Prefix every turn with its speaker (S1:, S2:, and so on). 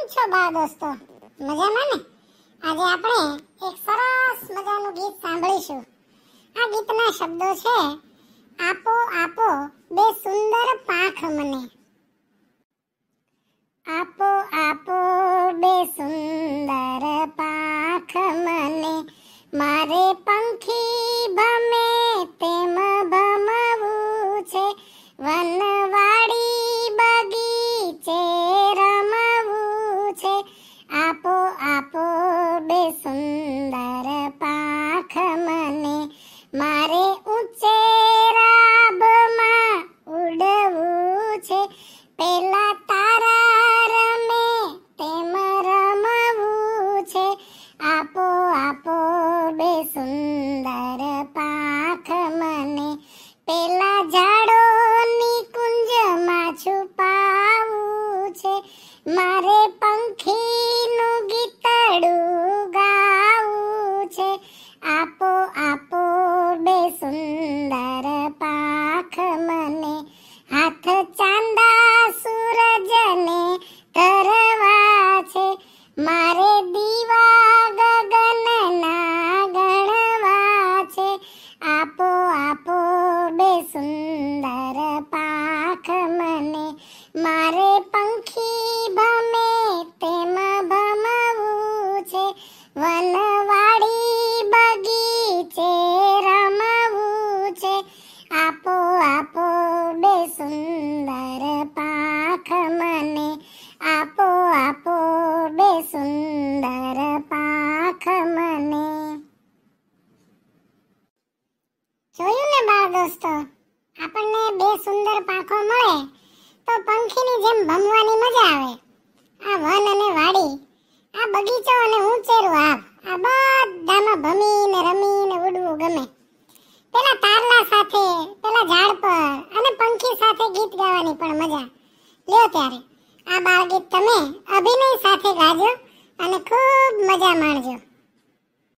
S1: કેમ છો બા દોસ્તો મજામાં ને આજે આપણે એક સરસ મજાનું ગીત સાંભળીશું આ ગીતના શબ્દો છે આપો આપો બે સુંદર પાંખ મને છે આપો આપો બે સુંદર પાખ મને મારે રાબમાં ઉડવું છે પેલા તારા રમે તેમ રમવું છે આપો સુંદર પાખ મને મારે પંખી ભમે તેમ ભમવું છે વનવાડી બગીચે રમવું છે આપો આપો બે સુંદર પાખ મને આપો આપો બે સુંદર પાખ મને જોયું ને બાળ દોસ્તો પાંખો મળે તો પંખીની જેમ ભમવાની મજા આવે આ વન અને વાડી આ બગીચો અને ઊંચેરું આભ આ બધામાં ભમીને રમીને ઉડવું ગમે પેલા તારલા સાથે પેલા ઝાડ પર અને પંખી સાથે ગીત ગાવાની પણ મજા લ્યો ત્યારે આ બાળગીત તમે અભિનય સાથે ગાજો અને ખૂબ મજા માણજો